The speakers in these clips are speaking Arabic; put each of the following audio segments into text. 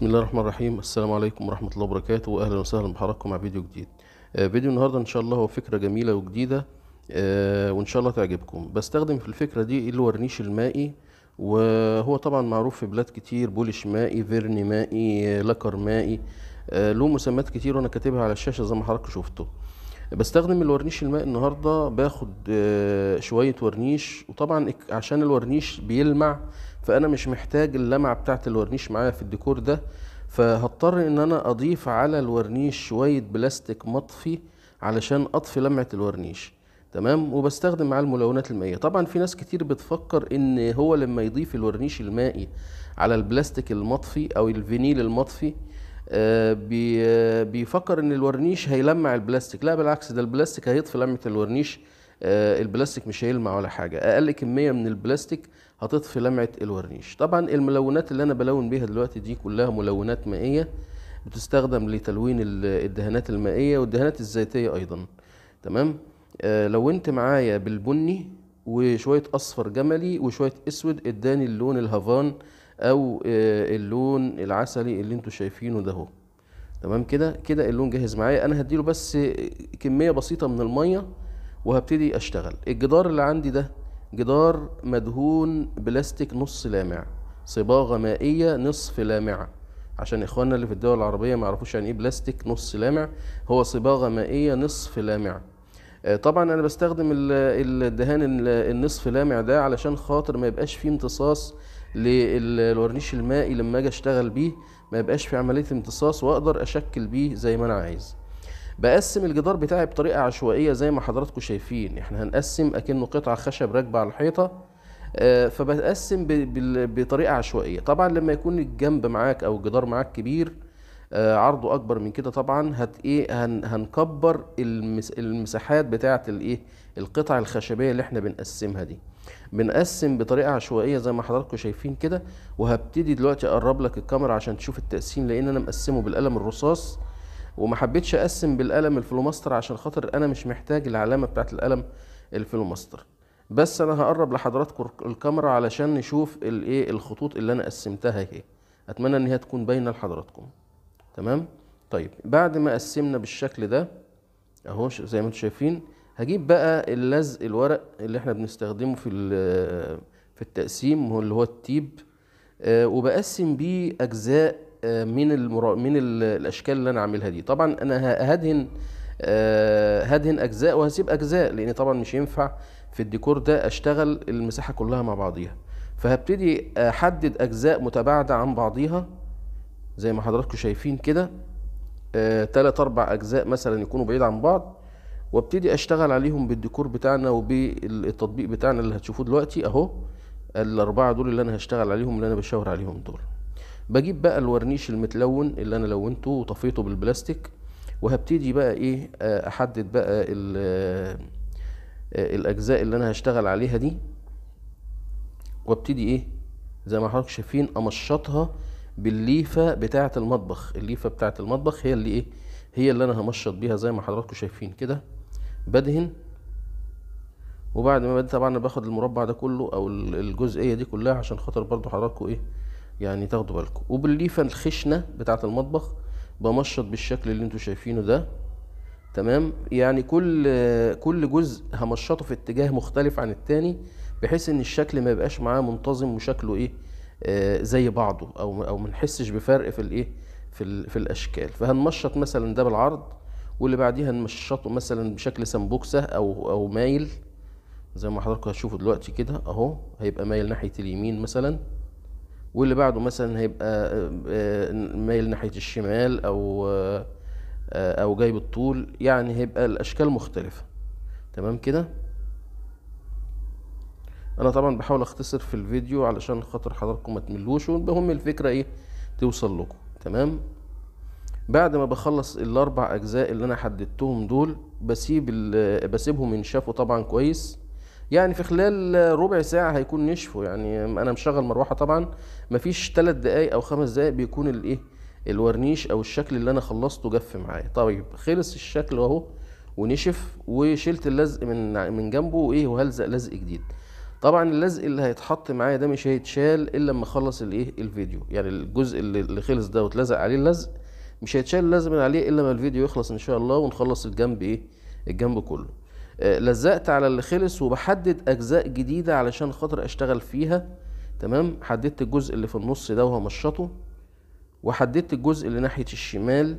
بسم الله الرحمن الرحيم السلام عليكم ورحمة الله وبركاته واهلا وسهلا بحضراتكم مع فيديو جديد آه، فيديو النهاردة ان شاء الله هو فكرة جميلة وجديدة آه، وان شاء الله تعجبكم بستخدم في الفكرة دي الورنيش المائي وهو طبعا معروف في بلاد كتير بولش مائي فيرني مائي آه، لكر مائي له مسمات كتير وانا كاتبها على الشاشة زي ما حضراتكم شفتوا بستخدم الورنيش الماء النهارده باخد آه، شويه ورنيش وطبعا عشان الورنيش بيلمع فانا مش محتاج اللمعه بتاعه الورنيش معايا في الديكور ده فهضطر ان انا اضيف على الورنيش شويه بلاستيك مطفي علشان اطفي لمعه الورنيش تمام وبستخدم معاه الملونات المائيه طبعا في ناس كتير بتفكر ان هو لما يضيف الورنيش المائي على البلاستيك المطفي او الفينيل المطفي آه، آه، بيفكر ان الورنيش هيلمع البلاستيك لا بالعكس ده البلاستيك هيطفي لمعه الورنيش آه، البلاستيك مش هيلمع ولا حاجه اقل كميه من البلاستيك هتطفي لمعه الورنيش طبعا الملونات اللي انا بلون بيها دلوقتي دي كلها ملونات مائيه بتستخدم لتلوين الدهانات المائيه والدهانات الزيتيه ايضا تمام لونت معايا بالبني وشويه اصفر جملي وشويه اسود اداني اللون الهافان او آه، اللون العسلي اللي انتم شايفينه ده تمام كده كده اللون جاهز معايا انا هديله بس كميه بسيطه من الميه وهبتدي اشتغل الجدار اللي عندي ده جدار مدهون بلاستيك نص لامع صباغه مائيه نصف لامعه عشان اخواننا اللي في الدول العربيه ما يعرفوش يعني ايه بلاستيك نص لامع هو صباغه مائيه نصف لامعه آه، طبعا انا بستخدم الدهان النصف لامع ده علشان خاطر ما يبقاش فيه امتصاص للورنيش المائي لما اجي اشتغل بيه ما يبقاش في عمليه امتصاص واقدر اشكل بيه زي ما انا عايز بقسم الجدار بتاعي بطريقه عشوائيه زي ما حضراتكم شايفين احنا هنقسم اكنه قطعه خشب راكبه على الحيطه آه، فبتقسم بطريقه عشوائيه طبعا لما يكون الجنب معاك او الجدار معاك كبير آه، عرضه اكبر من كده طبعا هت ايه هن هنكبر المساحات بتاعه الايه القطع الخشبيه اللي احنا بنقسمها دي بنقسم بطريقه عشوائيه زي ما حضراتكم شايفين كده وهبتدي دلوقتي اقرب لك الكاميرا عشان تشوف التقسيم لان انا مقسمه بالقلم الرصاص وما حبيتش اقسم بالقلم الفلوماستر عشان خاطر انا مش محتاج العلامه بتاعه القلم الفلوماستر بس انا هقرب لحضراتكم الكاميرا علشان نشوف الايه الخطوط اللي انا قسمتها اهي اتمنى ان هي تكون باينه لحضراتكم تمام طيب بعد ما قسمنا بالشكل ده اهو زي ما انتم شايفين هجيب بقى اللزق الورق اللي احنا بنستخدمه في في التقسيم اللي هو التيب آه، وبقسم بيه اجزاء آه، من من الاشكال اللي انا عاملها دي طبعا انا هدهن آه، هدهن اجزاء وهسيب اجزاء لان طبعا مش ينفع في الديكور ده اشتغل المساحه كلها مع بعضيها فهبتدي احدد اجزاء متباعده عن بعضيها زي ما حضراتكم شايفين كده آه، تلات أربع أجزاء مثلا يكونوا بعيد عن بعض وابتدي أشتغل عليهم بالديكور بتاعنا وبالتطبيق بتاعنا اللي هتشوفوه دلوقتي أهو الأربعة دول اللي أنا هشتغل عليهم اللي أنا بشاور عليهم دول بجيب بقى الورنيش المتلون اللي أنا لونته وطفيته بالبلاستيك وهبتدي بقى إيه آه، أحدد بقى آه، الأجزاء اللي أنا هشتغل عليها دي وابتدي إيه زي ما حضراتكم شايفين أمشطها بالليفه بتاعه المطبخ الليفه بتاعه المطبخ هي اللي ايه هي اللي انا همشط بيها زي ما حضراتكم شايفين كده بدهن وبعد ما طبعا انا باخد المربع ده كله او الجزئيه دي كلها عشان خاطر برضو حضراتكم ايه يعني تاخدوا بالكم وبالليفه الخشنه بتاعه المطبخ بمشط بالشكل اللي انتم شايفينه ده تمام يعني كل كل جزء همشطه في اتجاه مختلف عن التاني بحيث ان الشكل ما يبقاش معاه منتظم وشكله ايه زي بعضه او او ما نحسش بفرق في الايه في, في الاشكال فهنمشط مثلا ده بالعرض واللي بعديها نمشطه مثلا بشكل سمبوكسه او او مايل زي ما حضراتكم هتشوفوا دلوقتي كده اهو هيبقى مايل ناحيه اليمين مثلا واللي بعده مثلا هيبقى آه، آه، مايل ناحيه الشمال او آه، او جايب الطول يعني هيبقى الاشكال مختلفه تمام كده انا طبعا بحاول اختصر في الفيديو علشان خاطر حضراتكم ما تملوش والمهم الفكره ايه توصل لكم تمام بعد ما بخلص الاربع اجزاء اللي انا حددتهم دول بسيب بسيبهم ينشفوا طبعا كويس يعني في خلال ربع ساعه هيكون نشفوا يعني انا مشغل مروحه طبعا مفيش ثلاث دقايق او خمس دقايق بيكون الايه الورنيش او الشكل اللي انا خلصته جف معايا طيب خلص الشكل اهو ونشف وشلت اللزق من من جنبه وايه وهلزق لزق جديد طبعا اللزق اللي هيتحط معايا ده مش هيتشال الا لما اخلص الايه الفيديو يعني الجزء اللي خلص ده واتلزق عليه اللزق مش هيتشال لازم عليه الا لما الفيديو يخلص ان شاء الله ونخلص الجنب ايه الجنب كله آه، لزقت على اللي خلص وبحدد اجزاء جديده علشان خاطر اشتغل فيها تمام حددت الجزء اللي في النص ده وهمشطه وحددت الجزء اللي ناحيه الشمال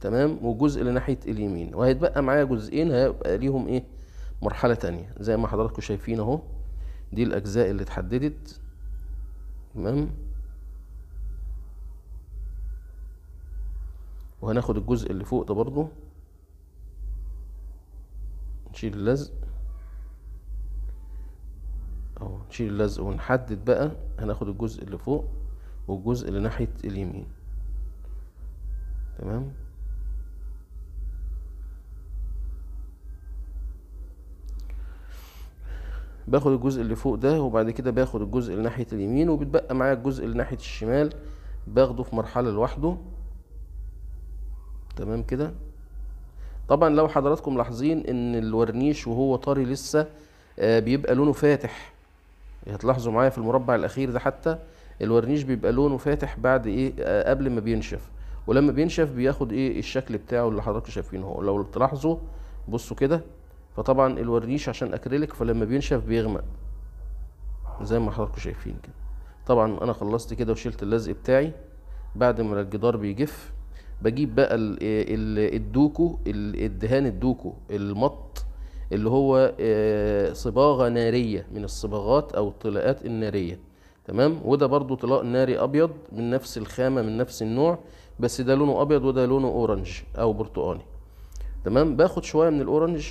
تمام والجزء اللي ناحيه اليمين وهيتبقى معايا جزئين هيبقى ليهم ايه مرحله تانية زي ما حضراتكم شايفين اهو دي الأجزاء اللي اتحددت تمام وهناخد الجزء اللي فوق ده برضو نشيل اللزق أو نشيل اللزق ونحدد بقى هناخد الجزء اللي فوق والجزء اللي ناحية اليمين تمام باخد الجزء اللي فوق ده وبعد كده باخد الجزء اللي ناحية اليمين وبتبقى معايا الجزء اللي ناحية الشمال باخده في مرحلة لوحده تمام كده طبعا لو حضراتكم لاحظين ان الورنيش وهو طري لسه آه، بيبقى لونه فاتح هتلاحظوا معايا في المربع الاخير ده حتى الورنيش بيبقى لونه فاتح بعد ايه آه، قبل ما بينشف ولما بينشف بياخد ايه الشكل بتاعه اللي حضراتكم شايفينه لو تلاحظوا بصوا كده فطبعا الورنيش عشان اكريليك فلما بينشف بيغمق زي ما حضراتكم شايفين كده طبعا انا خلصت كده وشلت اللزق بتاعي بعد ما الجدار بيجف بجيب بقى الدوكو الدهان الدوكو المط اللي هو آه، صباغه ناريه من الصباغات او الطلاءات الناريه تمام وده برضو طلاء ناري ابيض من نفس الخامه من نفس النوع بس ده لونه ابيض وده لونه اورنج او برتقاني تمام باخد شويه من الاورنج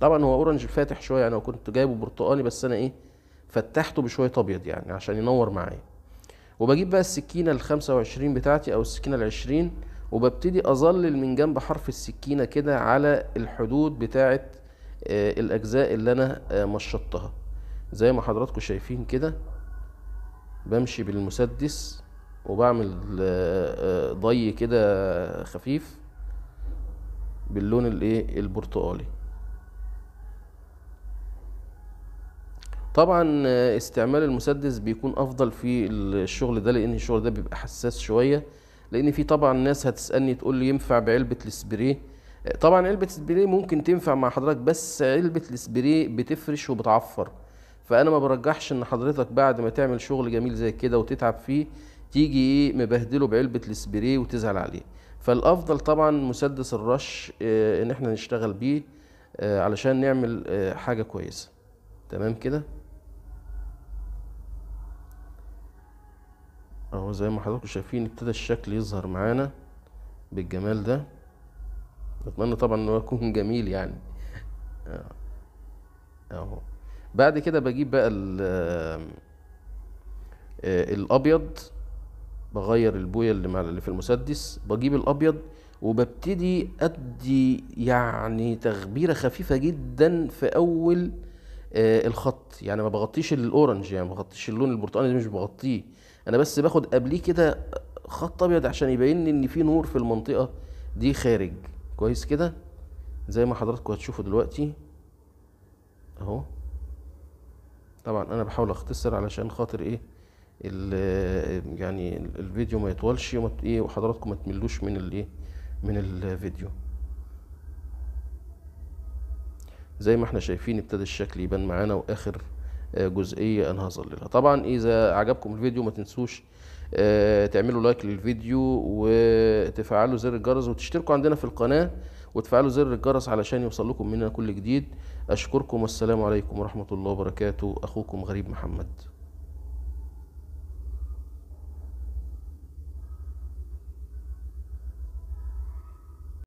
طبعا هو اورنج فاتح شويه انا كنت جايبه برتقالي بس انا ايه فتحته بشويه ابيض يعني عشان ينور معايا وبجيب بقى السكينه ال 25 بتاعتي او السكينه ال 20 وببتدي اظلل من جنب حرف السكينه كده على الحدود بتاعه آه، الاجزاء اللي انا آه، مشطتها زي ما حضراتكم شايفين كده بمشي بالمسدس وبعمل آه، ضي كده خفيف باللون الايه البرتقالي طبعا آه، استعمال المسدس بيكون افضل في الشغل ده لان الشغل ده بيبقى حساس شويه لان في طبعا ناس هتسالني تقول لي ينفع بعلبه السبريه آه، طبعا علبه السبريه ممكن تنفع مع حضرتك بس علبه السبريه بتفرش وبتعفر فانا ما برجحش ان حضرتك بعد ما تعمل شغل جميل زي كده وتتعب فيه تيجي ايه مبهدله بعلبه السبريه وتزعل عليه فالافضل طبعا مسدس الرش آه، ان احنا نشتغل بيه علشان نعمل حاجه كويسه تمام كده اهو زي ما حضراتكم شايفين ابتدى الشكل يظهر معانا بالجمال ده اتمنى طبعا ان هو يكون جميل يعني آه، اهو بعد كده بجيب بقى ال آه، الابيض بغير البويه اللي مع اللي في المسدس بجيب الابيض وببتدي ادي يعني تغبيره خفيفه جدا في اول آه، الخط يعني ما بغطيش الاورنج يعني ما بغطيش اللون البرتقاني ده مش بغطيه انا بس باخد قبليه كده خط ابيض عشان يبين لي ان في نور في المنطقه دي خارج كويس كده زي ما حضراتكم هتشوفوا دلوقتي اهو طبعا انا بحاول اختصر علشان خاطر ايه يعني الفيديو ما يطولش ايه وحضراتكم ما تملوش من الايه من الفيديو زي ما احنا شايفين ابتدى الشكل يبان معانا واخر آه، جزئية انا هظللها طبعا اذا عجبكم الفيديو ما تنسوش آه، تعملوا لايك للفيديو وتفعلوا زر الجرس وتشتركوا عندنا في القناة وتفعلوا زر الجرس علشان يوصلكم مننا كل جديد اشكركم والسلام عليكم ورحمة الله وبركاته اخوكم غريب محمد